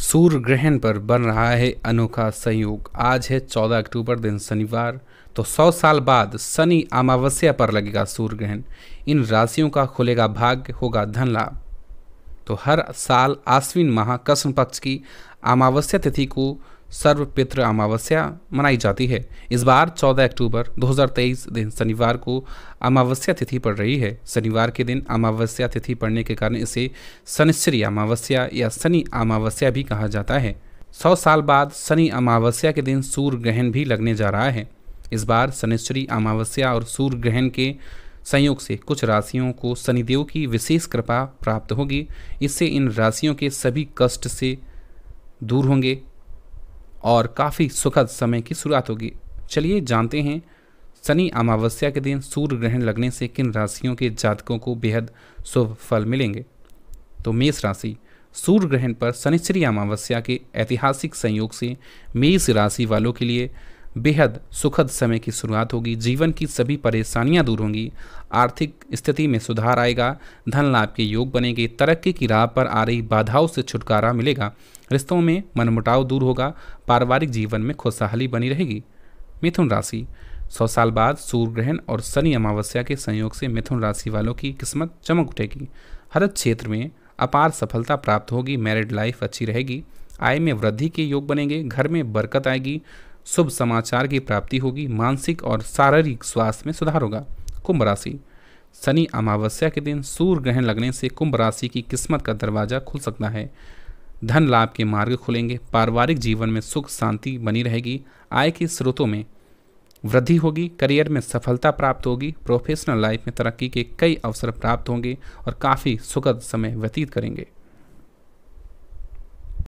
सूर्य ग्रहण पर बन रहा है अनोखा संयोग आज है 14 अक्टूबर दिन शनिवार तो 100 साल बाद शनि अमावस्या पर लगेगा सूर्य ग्रहण इन राशियों का खुलेगा भाग्य होगा धन लाभ तो हर साल आश्विन माह कृष्ण पक्ष की अमावस्या तिथि को सर्व अमावस्या मनाई जाती है इस बार 14 अक्टूबर 2023 दिन शनिवार को अमावस्या तिथि पड़ रही है शनिवार के दिन अमावस्या तिथि पड़ने के कारण इसे शनिश्चरी अमावस्या या शनि अमावस्या भी कहा जाता है सौ साल बाद शनि अमावस्या के दिन सूर्य ग्रहण भी लगने जा रहा है इस बार शनिश्चरी अमावस्या और सूर्य ग्रहण के संयोग से कुछ राशियों को शनिदेव की विशेष कृपा प्राप्त होगी इससे इन राशियों के सभी कष्ट से दूर होंगे और काफ़ी सुखद समय की शुरुआत होगी चलिए जानते हैं शनि अमावस्या के दिन सूर्य ग्रहण लगने से किन राशियों के जातकों को बेहद शुभ फल मिलेंगे तो मेष राशि सूर्य ग्रहण पर शनिश्चरी अमावस्या के ऐतिहासिक संयोग से मेष राशि वालों के लिए बेहद सुखद समय की शुरुआत होगी जीवन की सभी परेशानियां दूर होंगी आर्थिक स्थिति में सुधार आएगा धन लाभ के योग बनेंगे तरक्की की राह पर आ रही बाधाओं से छुटकारा मिलेगा रिश्तों में मनमुटाव दूर होगा पारिवारिक जीवन में खुशहाली बनी रहेगी मिथुन राशि सौ साल बाद सूर्य ग्रहण और शनि अमावस्या के संयोग से मिथुन राशि वालों की किस्मत चमक उठेगी हर क्षेत्र में अपार सफलता प्राप्त होगी मैरिड लाइफ अच्छी रहेगी आय में वृद्धि के योग बनेंगे घर में बरकत आएगी शुभ समाचार की प्राप्ति होगी मानसिक और शारीरिक स्वास्थ्य में सुधार होगा कुंभ राशि शनि अमावस्या के दिन सूर्य ग्रहण लगने से कुंभ राशि की किस्मत का दरवाजा खुल सकता है धन लाभ के मार्ग खुलेंगे पारिवारिक जीवन में सुख शांति बनी रहेगी आय के स्रोतों में वृद्धि होगी करियर में सफलता प्राप्त होगी प्रोफेशनल लाइफ में तरक्की के कई अवसर प्राप्त होंगे और काफ़ी सुखद समय व्यतीत करेंगे